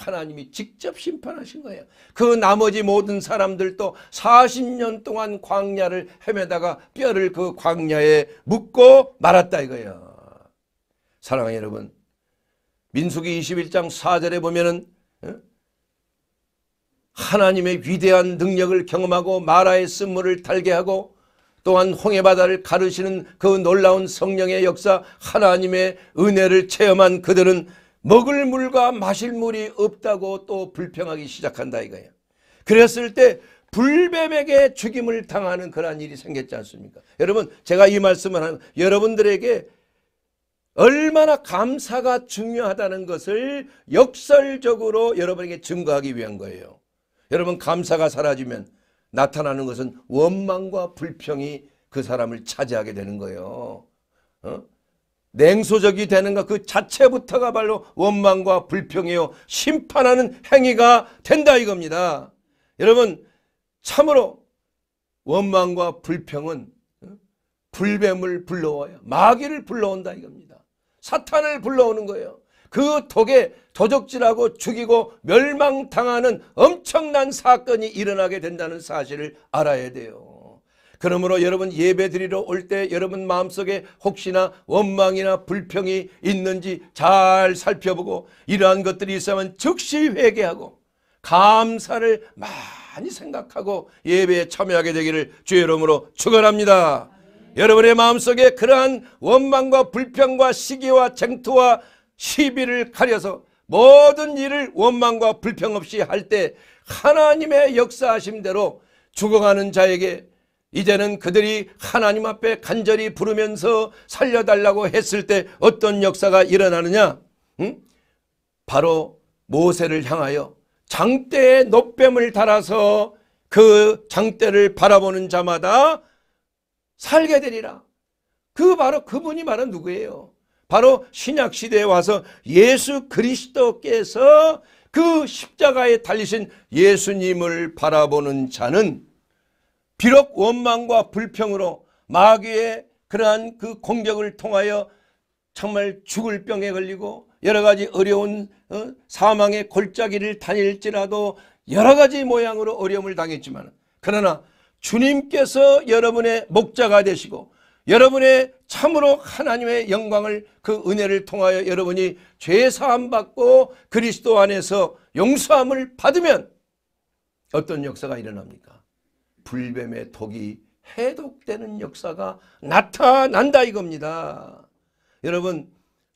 하나님이 직접 심판하신 거예요. 그 나머지 모든 사람들도 40년 동안 광야를 헤매다가 뼈를 그 광야에 묻고 말았다 이거예요. 사랑하는 여러분 민수기 21장 4절에 보면은 어? 하나님의 위대한 능력을 경험하고 마라의 쓴물을 달게 하고 또한 홍해바다를 가르시는 그 놀라운 성령의 역사 하나님의 은혜를 체험한 그들은 먹을 물과 마실 물이 없다고 또 불평하기 시작한다 이거예요. 그랬을 때 불뱀에게 죽임을 당하는 그러 일이 생겼지 않습니까? 여러분 제가 이 말씀을 하면 여러분들에게 얼마나 감사가 중요하다는 것을 역설적으로 여러분에게 증거하기 위한 거예요. 여러분 감사가 사라지면 나타나는 것은 원망과 불평이 그 사람을 차지하게 되는 거예요. 어? 냉소적이 되는 것 그 자체부터가 바로 원망과 불평이요 심판하는 행위가 된다 이겁니다. 여러분 참으로 원망과 불평은 어? 불뱀을 불러와요. 마귀를 불러온다 이겁니다. 사탄을 불러오는 거예요. 그 독에 도적질하고 죽이고 멸망당하는 엄청난 사건이 일어나게 된다는 사실을 알아야 돼요. 그러므로 여러분 예배 드리러 올 때 여러분 마음속에 혹시나 원망이나 불평이 있는지 잘 살펴보고 이러한 것들이 있으면 즉시 회개하고 감사를 많이 생각하고 예배에 참여하게 되기를 주의 이름으로 축원합니다. 여러분의 마음속에 그러한 원망과 불평과 시기와 쟁투와 시비를 가려서 모든 일을 원망과 불평 없이 할 때 하나님의 역사하심대로 죽어가는 자에게 이제는 그들이 하나님 앞에 간절히 부르면서 살려달라고 했을 때 어떤 역사가 일어나느냐? 응? 바로 모세를 향하여 장대에 높뱀을 달아서 그 장대를 바라보는 자마다 살게 되리라. 그 바로 그분이 바로 누구예요? 바로 신약시대에 와서 예수 그리스도께서 그 십자가에 달리신 예수님을 바라보는 자는 비록 원망과 불평으로 마귀의 그러한 그 공격을 통하여 정말 죽을 병에 걸리고 여러 가지 어려운 어, 사망의 골짜기를 다닐지라도 여러 가지 모양으로 어려움을 당했지만 그러나 주님께서 여러분의 목자가 되시고 여러분의 참으로 하나님의 영광을 그 은혜를 통하여 여러분이 죄사함 받고 그리스도 안에서 용서함을 받으면 어떤 역사가 일어납니까? 불뱀의 독이 해독되는 역사가 나타난다 이겁니다. 여러분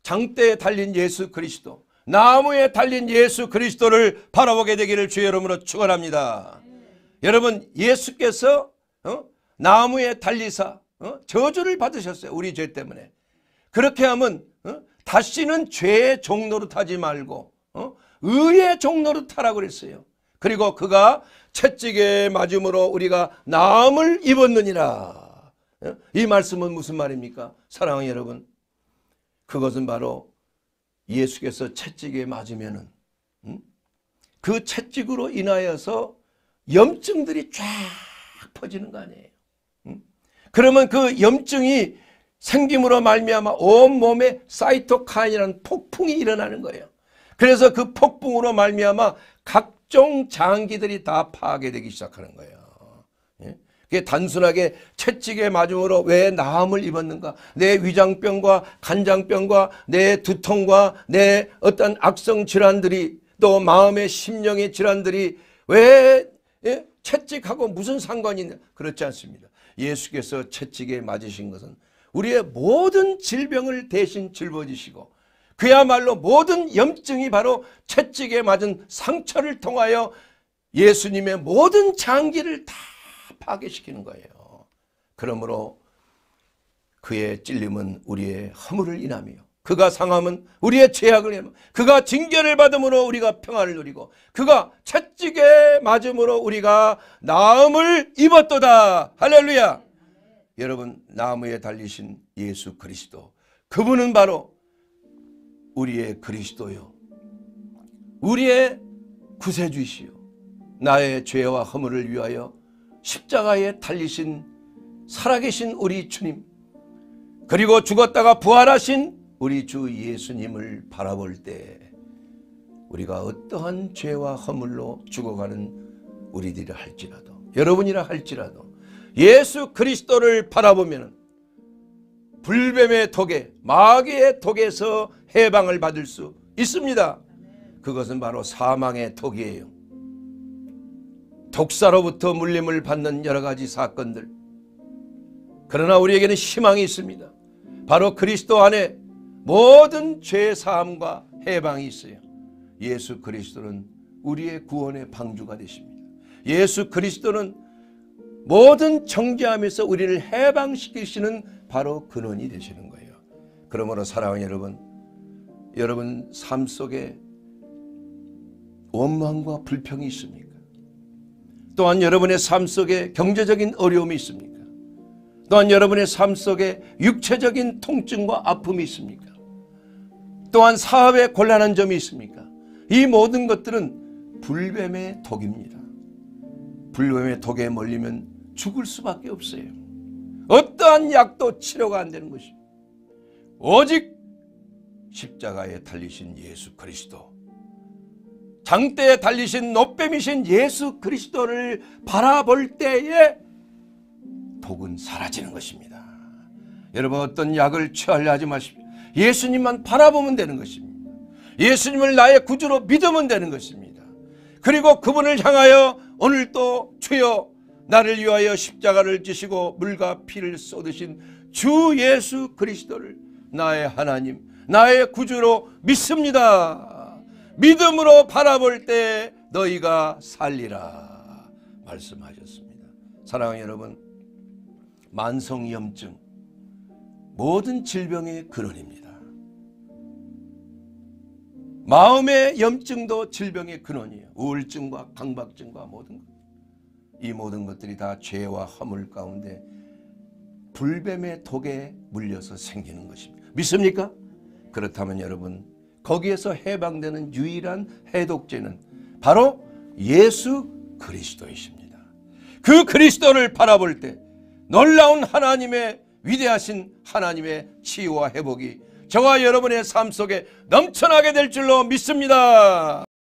장대에 달린 예수 그리스도 나무에 달린 예수 그리스도를 바라보게 되기를 주의 이름으로 축원합니다. 여러분 예수께서 어? 나무에 달리사 어? 저주를 받으셨어요. 우리 죄 때문에. 그렇게 하면 어? 다시는 죄의 종로로 타지 말고 어? 의의 종로로 타라고 그랬어요. 그리고 그가 채찍에 맞음으로 우리가 남을 입었느니라. 예? 이 말씀은 무슨 말입니까? 사랑하는 여러분. 그것은 바로 예수께서 채찍에 맞으면은 음? 그 채찍으로 인하여서 염증들이 쫙 퍼지는 거 아니에요. 음? 그러면 그 염증이 생김으로 말미암아 온 몸에 사이토카인이라는 폭풍이 일어나는 거예요. 그래서 그 폭풍으로 말미암아 각 각종 장기들이 다 파괴되기 시작하는 거예요. 예? 그게 단순하게 채찍에 맞음으로 왜 나음을 입었는가 내 위장병과 간장병과 내 두통과 내 어떤 악성 질환들이 또 마음의 심령의 질환들이 왜 예? 채찍하고 무슨 상관이 있냐 그렇지 않습니다. 예수께서 채찍에 맞으신 것은 우리의 모든 질병을 대신 짊어지시고 그야말로 모든 염증이 바로 채찍에 맞은 상처를 통하여 예수님의 모든 장기를 다 파괴시키는 거예요. 그러므로 그의 찔림은 우리의 허물을 인함이요. 그가 상함은 우리의 죄악을 인함. 그가 징계를 받음으로 우리가 평화를 누리고 그가 채찍에 맞음으로 우리가 나음을 입었도다. 할렐루야. 여러분 나무에 달리신 예수 그리스도 그분은 바로 우리의 그리스도요. 우리의 구세주시요. 나의 죄와 허물을 위하여 십자가에 달리신 살아계신 우리 주님 그리고 죽었다가 부활하신 우리 주 예수님을 바라볼 때 우리가 어떠한 죄와 허물로 죽어가는 우리들이라 할지라도 여러분이라 할지라도 예수 그리스도를 바라보면 불뱀의 독에 마귀의 독에서 해방을 받을 수 있습니다. 그것은 바로 사망의 독이에요. 독사로부터 물림을 받는 여러 가지 사건들. 그러나 우리에게는 희망이 있습니다. 바로 그리스도 안에 모든 죄 사함과 해방이 있어요. 예수 그리스도는 우리의 구원의 방주가 되십니다. 예수 그리스도는 모든 정죄함에서 우리를 해방시키시는 바로 근원이 되시는 거예요. 그러므로 사랑하는 여러분 여러분 삶 속에 원망과 불평이 있습니까? 또한 여러분의 삶 속에 경제적인 어려움이 있습니까? 또한 여러분의 삶 속에 육체적인 통증과 아픔이 있습니까? 또한 사업에 곤란한 점이 있습니까? 이 모든 것들은 불뱀의 독입니다. 불뱀의 독에 몰리면 죽을 수밖에 없어요. 어떠한 약도 치료가 안 되는 것입니다. 오직 십자가에 달리신 예수 그리스도 장대에 달리신 노뱀이신 예수 그리스도를 바라볼 때에 복은 사라지는 것입니다. 여러분 어떤 약을 취하려 하지 마십시오. 예수님만 바라보면 되는 것입니다. 예수님을 나의 구주로 믿으면 되는 것입니다. 그리고 그분을 향하여 오늘도 주여 나를 위하여 십자가를 지시고 물과 피를 쏟으신 주 예수 그리스도를 나의 하나님 나의 구주로 믿습니다. 믿음으로 바라볼 때 너희가 살리라 말씀하셨습니다. 사랑하는 여러분, 만성염증 모든 질병의 근원입니다. 마음의 염증도 질병의 근원이에요. 우울증과 강박증과 모든 것. 이 모든 것들이 다 죄와 허물 가운데 불뱀의 독에 물려서 생기는 것입니다. 믿습니까? 그렇다면 여러분 거기에서 해방되는 유일한 해독제는 바로 예수 그리스도이십니다. 그 그리스도를 바라볼 때 놀라운 하나님의 위대하신 하나님의 치유와 회복이 저와 여러분의 삶 속에 넘쳐나게 될 줄로 믿습니다.